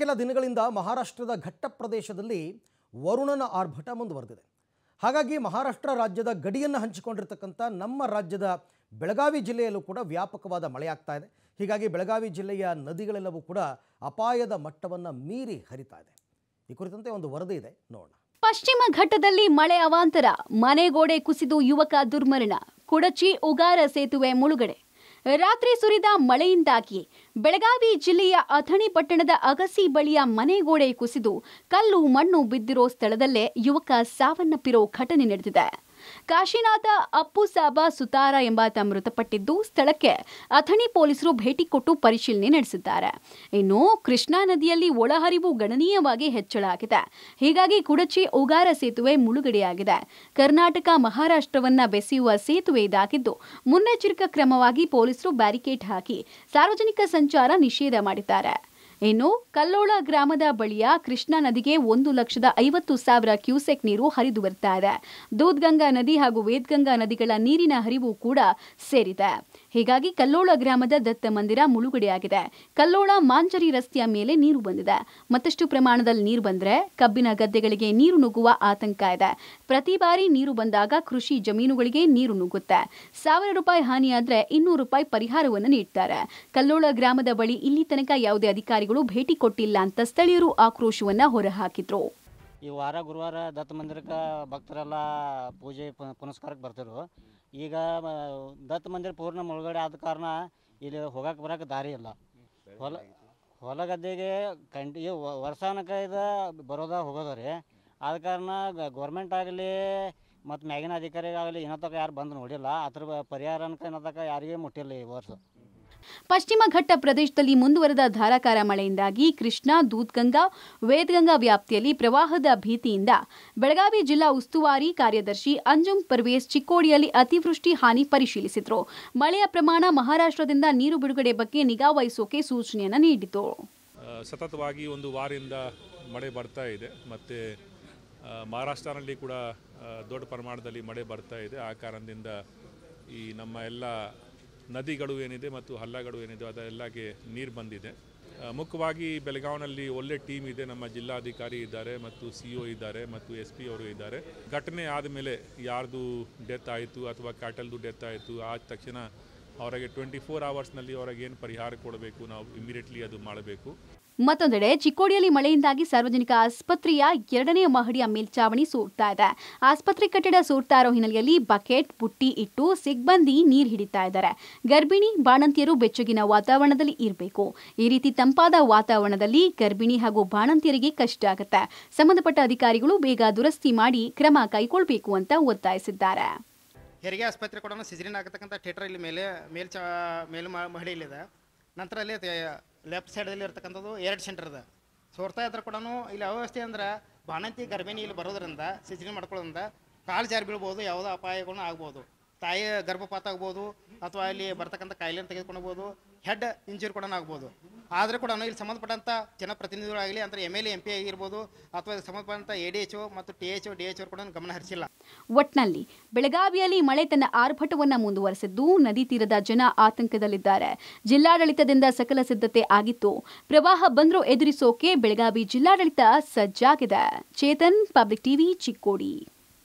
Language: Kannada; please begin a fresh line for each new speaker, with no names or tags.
ಕೆಲ ದಿನಗಳಿಂದ ಮಹಾರಾಷ್ಟ್ರದ ಘಟ್ಟ ಪ್ರದೇಶದಲ್ಲಿ ವರುಣನ ಆರ್ಭಟ ಮುಂದುವರೆದಿದೆ ಹಾಗಾಗಿ ಮಹಾರಾಷ್ಟ್ರ ರಾಜ್ಯದ ಗಡಿಯನ್ನು ಹಂಚಿಕೊಂಡಿರ್ತಕ್ಕಂಥ ನಮ್ಮ ರಾಜ್ಯದ ಬೆಳಗಾವಿ ಜಿಲ್ಲೆಯಲ್ಲೂ ಕೂಡ ವ್ಯಾಪಕವಾದ ಮಳೆಯಾಗ್ತಾ ಇದೆ ಹೀಗಾಗಿ ಬೆಳಗಾವಿ ಜಿಲ್ಲೆಯ ನದಿಗಳೆಲ್ಲವೂ ಕೂಡ ಅಪಾಯದ ಮಟ್ಟವನ್ನು ಮೀರಿ ಹರಿತಾ ಇದೆ ಈ ಕುರಿತಂತೆ ಒಂದು ವರದಿ ಇದೆ ನೋಡೋಣ
ಪಶ್ಚಿಮ ಘಟ್ಟದಲ್ಲಿ ಮಳೆ ಅವಾಂತರ ಮನೆಗೋಡೆ ಕುಸಿದು ಯುವಕ ದುರ್ಮರಣ ಕುಡಚಿ ಉಗಾರ ಸೇತುವೆ ಮುಳುಗಡೆ ರಾತ್ರಿ ಸುರಿದ ಮಳೆಯಿಂದಾಗಿ ಬೆಳಗಾವಿ ಜಿಲ್ಲೆಯ ಅಥಣಿ ಪಟ್ಟಣದ ಅಗಸಿ ಬಳಿಯ ಮನೆಗೋಡೆ ಕುಸಿದು ಕಲ್ಲು ಮಣ್ಣು ಬಿದ್ದಿರೋ ಸ್ಥಳದಲ್ಲೇ ಯುವಕ ಸಾವನ್ನಪ್ಪಿರೋ ಘಟನೆ ನಡೆದಿದೆ ಕಾಶಿನಾಥ ಅಪ್ಪು ಸಾಬಾ ಸುತಾರ ಎಂಬಾತ ಮೃತಪಟ್ಟಿದ್ದು ಸ್ಥಳಕ್ಕೆ ಅಥಣಿ ಪೊಲೀಸರು ಭೇಟಿ ಕೊಟ್ಟು ಪರಿಶೀಲನೆ ನಡೆಸಿದ್ದಾರೆ ಇನ್ನು ಕೃಷ್ಣಾ ನದಿಯಲ್ಲಿ ಒಳಹರಿವು ಗಣನೀಯವಾಗಿ ಹೆಚ್ಚಳ ಆಗಿದೆ ಹೀಗಾಗಿ ಕುಡಚಿ ಉಗಾರ ಸೇತುವೆ ಮುಳುಗಡೆಯಾಗಿದೆ ಕರ್ನಾಟಕ ಮಹಾರಾಷ್ಟ್ರವನ್ನ ಬೆಸೆಯುವ ಸೇತುವೆ ಇದಾಗಿದ್ದು ಮುನ್ನೆಚ್ಚರಿಕಾ ಕ್ರಮವಾಗಿ ಪೊಲೀಸರು ಬ್ಯಾರಿಕೇಡ್ ಹಾಕಿ ಸಾರ್ವಜನಿಕ ಸಂಚಾರ ನಿಷೇಧ ಮಾಡಿದ್ದಾರೆ ಇನ್ನು ಕಲ್ಲೋಳ ಗ್ರಾಮದ ಬಳಿಯ ಕೃಷ್ಣಾ ನದಿಗೆ ಒಂದು ಲಕ್ಷದ ಐವತ್ತು ಸಾವಿರ ಕ್ಯೂಸೆಕ್ ನೀರು ಹರಿದು ಬರ್ತಾ ಇದೆ ದೂದ್ಗಂಗಾ ನದಿ ಹಾಗೂ ವೇದ್ಗಂಗಾ ನದಿಗಳ ನೀರಿನ ಹರಿವು ಕೂಡ ಸೇರಿದೆ ಹೀಗಾಗಿ ಕಲ್ಲೋಳ ಗ್ರಾಮದ ದತ್ತ ಮಂದಿರ ಮುಳುಗಡೆಯಾಗಿದೆ ಕಲ್ಲೋಳ ಮಾಂಜರಿ ರಸ್ತೆಯ ಮೇಲೆ ನೀರು ಬಂದಿದೆ ಮತ್ತಷ್ಟು ಪ್ರಮಾಣದಲ್ಲಿ ನೀರು ಬಂದರೆ ಕಬ್ಬಿನ ಗದ್ದೆಗಳಿಗೆ ನೀರು ನುಗ್ಗುವ ಆತಂಕ ಇದೆ ಪ್ರತಿ ಬಾರಿ ನೀರು ಬಂದಾಗ ಕೃಷಿ ಜಮೀನುಗಳಿಗೆ ನೀರು ನುಗ್ಗುತ್ತೆ ಸಾವಿರ ರೂಪಾಯಿ ಹಾನಿಯಾದರೆ ಇನ್ನೂರು ರೂಪಾಯಿ ಪರಿಹಾರವನ್ನು ನೀಡುತ್ತಾರೆ ಕಲ್ಲೋಳ ಗ್ರಾಮದ ಬಳಿ ಇಲ್ಲಿ ತನಕ ಯಾವುದೇ ಅಧಿಕಾರಿಗಳು ಅಧಿಕಾರಿಗಳು ಭೇಟಿ ಕೊಟ್ಟಿಲ್ಲ ಅಂತ ಸ್ಥಳೀಯರು ಆಕ್ರೋಶವನ್ನ ಹೊರಹಾಕಿದ್ರು
ಈ ವಾರ ಗುರುವಾರ ದತ್ತ ಮಂದಿರಕ್ಕೆ ಭಕ್ತರೆಲ್ಲ ಪೂಜೆ ಪುನಸ್ಕಾರಕ್ಕೆ ಬರ್ತಿದ್ರು ಈಗ ದತ್ತ ಮಂದಿರ ಪೂರ್ಣ ಮುಳುಗಡೆ ಆದ ಕಾರಣ ಇಲ್ಲಿ ಹೋಗಕ್ಕೆ ಬರೋಕ್ಕೆ ದಾರಿ ಇಲ್ಲ ಹೊಲ ಹೊಲ ಗದ್ದೆಗೆ ಕಂಟಿ ವರ್ಷಾನಕ ಇದು ಬರೋದ ಹೋಗೋದ ರೀ ಆದ ಕಾರಣ ಗೌರ್ಮೆಂಟ್ ಆಗಲಿ ಮತ್ತು ಮ್ಯಾಗಿನ ಅಧಿಕಾರಿಗಳಾಗಲಿ ಇನ್ನೊತ್ತಕ ಯಾರು ಬಂದು ನೋಡಿಲ್ಲ ಅದ್ರ ಪರಿಹಾರ ಅನ್ಕ ಇನ್ನೊತ್ತಕ ಯಾರಿಗೂ ಮುಟ್ಟಿಲ್ಲ ಈ ವರ್ಷ
ಪಶ್ಚಿಮ ಘಟ್ಟ ಪ್ರದೇಶದಲ್ಲಿ ಮುಂದುವರೆದ ಧಾರಾಕಾರ ಮಳೆಯಿಂದಾಗಿ ಕೃಷ್ಣಾ ದೂದ್ಗಂಗಾ ವೇದಗಂಗಾ ವ್ಯಾಪ್ತಿಯಲ್ಲಿ ಪ್ರವಾಹದ ಭೀತಿಯಿಂದ ಬೆಳಗಾವಿ ಜಿಲ್ಲಾ ಉಸ್ತುವಾರಿ ಕಾರ್ಯದರ್ಶಿ ಅಂಜುಮ್ ಪರ್ವೇಸ್ ಚಿಕ್ಕೋಡಿಯಲ್ಲಿ ಅತಿವೃಷ್ಟಿ ಹಾನಿ ಪರಿಶೀಲಿಸಿದರು ಮಳೆಯ ಪ್ರಮಾಣ ಮಹಾರಾಷ್ಟ್ರದಿಂದ ನೀರು ಬಿಡುಗಡೆ ಬಗ್ಗೆ ನಿಗಾ ವಹಿಸೋಕೆ ಸೂಚನೆಯನ್ನು ನೀಡಿತು
ಸತತವಾಗಿ ಒಂದು ವಾರದಿಂದ ಮಳೆ ಬರ್ತಾ ಇದೆ ಮತ್ತು ಮಹಾರಾಷ್ಟ್ರನಲ್ಲಿ ಕೂಡ ದೊಡ್ಡ ಪ್ರಮಾಣದಲ್ಲಿ ಮಳೆ ಬರ್ತಾ ಇದೆ ಆ ಕಾರಣದಿಂದ ಈ ನಮ್ಮ ಎಲ್ಲ ನದಿಗಳು ಏನಿದೆ ಮತ್ತು ಹಳ್ಳಗಳು ಏನಿದೆ ಅದೆಲ್ಲಗೆ ನೀರು ಬಂದಿದೆ ಮುಖ್ಯವಾಗಿ ಬೆಳಗಾವಿನಲ್ಲಿ ಒಳ್ಳೆ ಟೀಮ್ ಇದೆ ನಮ್ಮ ಜಿಲ್ಲಾಧಿಕಾರಿ ಇದ್ದಾರೆ ಮತ್ತು ಸಿ ಒ e ಇದ್ದಾರೆ ಮತ್ತು ಎಸ್ ಪಿ ಅವರು ಇದ್ದಾರೆ ಘಟನೆ ಆದಮೇಲೆ ಯಾರ್ದು ಡೆತ್ ಆಯಿತು ಅಥವಾ ಕ್ಯಾಟಲ್ದು ಡೆತ್ ಆಯಿತು ಆದ ತಕ್ಷಣ ಅವರಿಗೆ ಟ್ವೆಂಟಿ ಫೋರ್ ಅವರ್ಸ್ನಲ್ಲಿ ಅವರಿಗೆ ಏನು ಪರಿಹಾರ ಕೊಡಬೇಕು ನಾವು ಇಮಿಡಿಯೇಟ್ಲಿ ಅದು ಮಾಡಬೇಕು
ಮತ್ತೊಂದೆಡೆ ಚಿಕ್ಕೋಡಿಯಲ್ಲಿ ಮಳೆಯಿಂದಾಗಿ ಸಾರ್ವಜನಿಕ ಆಸ್ಪತ್ರೆಯ ಎರಡನೇ ಮಹಡಿಯ ಮೇಲ್ಚಾವಣಿ ಸೂರ್ತಾ ಇದೆ ಆಸ್ಪತ್ರೆ ಕಟ್ಟಡ ಸೂರ್ತಾ ಇರೋ ಹಿನ್ನೆಲೆಯಲ್ಲಿ ಬಕೆಟ್ ಬುಟ್ಟಿ ಇಟ್ಟು ಸಿಗ್ಬಂದಿ ನೀರು ಹಿಡಿತಾ ಇದ್ದಾರೆ ಗರ್ಭಿಣಿ ಬಾಣಂತಿಯರು ಬೆಚ್ಚಗಿನ ವಾತಾವರಣದಲ್ಲಿ ಇರಬೇಕು ಈ ರೀತಿ ತಂಪಾದ ವಾತಾವರಣದಲ್ಲಿ ಗರ್ಭಿಣಿ ಹಾಗೂ ಬಾಣಂತಿಯರಿಗೆ ಕಷ್ಟ ಆಗುತ್ತೆ ಸಂಬಂಧಪಟ್ಟ ಅಧಿಕಾರಿಗಳು ಬೇಗ ದುರಸ್ತಿ ಮಾಡಿ ಕ್ರಮ ಕೈಗೊಳ್ಳಬೇಕು ಅಂತ ಒತ್ತಾಯಿಸಿದ್ದಾರೆ
ಹೆರಿಗೆ ಆಸ್ಪತ್ರೆ ಕೂಡ ಸಿಜರಿನ್ ಆಗತಕ್ಕಂಥ ಥಿಯೇಟರ್ ಇಲ್ಲಿ ಮೇಲೆ ಮೇಲ್ ಚ ಮೇಲ್ ಮಹಡಿಯಲ್ಲಿದೆ ನಂತರ ಅಲ್ಲಿ ಲೆಫ್ಟ್ ಸೈಡಲ್ಲಿ ಇರತಕ್ಕಂಥದ್ದು ಎರಡು ಸೆಂಟರ್ ಇದೆ ಸೋರ್ತಾ ಇದ್ರೆ ಕೂಡ ಇಲ್ಲಿ ಅವ್ಯವಸ್ಥೆ ಅಂದ್ರೆ ಬಾಣಂತಿ ಗರ್ಭಿಣಿ ಇಲ್ಲಿ ಬರೋದ್ರಿಂದ ಸಿಜರಿನ್ ಮಾಡ್ಕೊಳ್ಳೋದ್ರಿಂದ ಕಾಲು ಜಾರಿ ಬೀಳ್ಬೋದು ಯಾವುದೋ ಅಪಾಯಗಳು ಆಗ್ಬೋದು ತಾಯಿ ಗರ್ಭಪಾತ ಆಗ್ಬೋದು ಅಥವಾ ಇಲ್ಲಿ ಬರ್ತಕ್ಕಂಥ ಕಾಯಿಲೆನ ತೆಗೆದುಕೊಳ್ಬೋದು ಹೆಡ್ ಇಂಜುರಿ ಕೂಡ ಆಗ್ಬೋದು ಆದರೆ ಕೂಡ ಇಲ್ಲಿ ಸಂಬಂಧಪಟ್ಟಂಥ ಜನಪ್ರತಿನಿಧಿಗಳಾಗಲಿ ಅಂದರೆ M L A M P ಆಗಿರ್ಬೋದು ಅಥವಾ ಸಂಬಂಧಪಟ್ಟಂಥ ಎ ಡಿ ಎಚ್ ಮತ್ತು ಟಿ ಎಚ್ ಡಿ ಎಚ್ ಅವರು ಕೂಡ ಗಮನ ಹರಿಸಿಲ್ಲ
ಒಟ್ನಲ್ಲಿ ಬೆಳಗಾವಿಯಲ್ಲಿ ಮಳೆ ತನ್ನ ಆರ್ಭಟವನ್ನು ಮುಂದುವರೆಸಿದ್ದು ನದಿ ತೀರದ ಜನ ಆತಂಕದಲ್ಲಿದ್ದಾರೆ ಜಿಲ್ಲಾಡಳಿತದಿಂದ ಸಕಲ ಸಿದ್ಧತೆ ಆಗಿತ್ತು ಪ್ರವಾಹ ಬಂದರೂ ಎದುರಿಸೋಕೆ ಬೆಳಗಾವಿ ಜಿಲ್ಲಾಡಳಿತ ಸಜ್ಜಾಗಿದೆ ಚೇತನ್ ಪಬ್ಲಿಕ್ ಟಿವಿ ಚಿಕ್ಕೋಡಿ